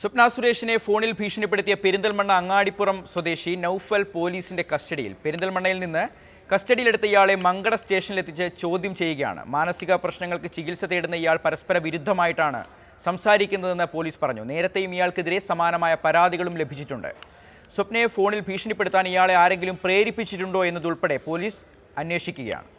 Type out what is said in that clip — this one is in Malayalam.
സ്വപ്ന സുരേഷിനെ ഫോണിൽ ഭീഷണിപ്പെടുത്തിയ പെരിന്തൽമണ്ണ അങ്ങാടിപ്പുറം സ്വദേശി നൌഫൽ പോലീസിന്റെ കസ്റ്റഡിയിൽ പെരിന്തൽമണ്ണയിൽ നിന്ന് കസ്റ്റഡിയിലെടുത്ത ഇയാളെ മങ്കട സ്റ്റേഷനിലെത്തിച്ച് ചോദ്യം ചെയ്യുകയാണ് മാനസിക പ്രശ്നങ്ങൾക്ക് ചികിത്സ തേടുന്ന ഇയാൾ പരസ്പര വിരുദ്ധമായിട്ടാണ് സംസാരിക്കുന്നതെന്ന് പോലീസ് പറഞ്ഞു നേരത്തെയും ഇയാൾക്കെതിരെ സമാനമായ പരാതികളും ലഭിച്ചിട്ടുണ്ട് സ്വപ്നയെ ഫോണിൽ ഭീഷണിപ്പെടുത്താൻ ഇയാളെ ആരെങ്കിലും പ്രേരിപ്പിച്ചിട്ടുണ്ടോ എന്നതുൾപ്പെടെ പോലീസ് അന്വേഷിക്കുകയാണ്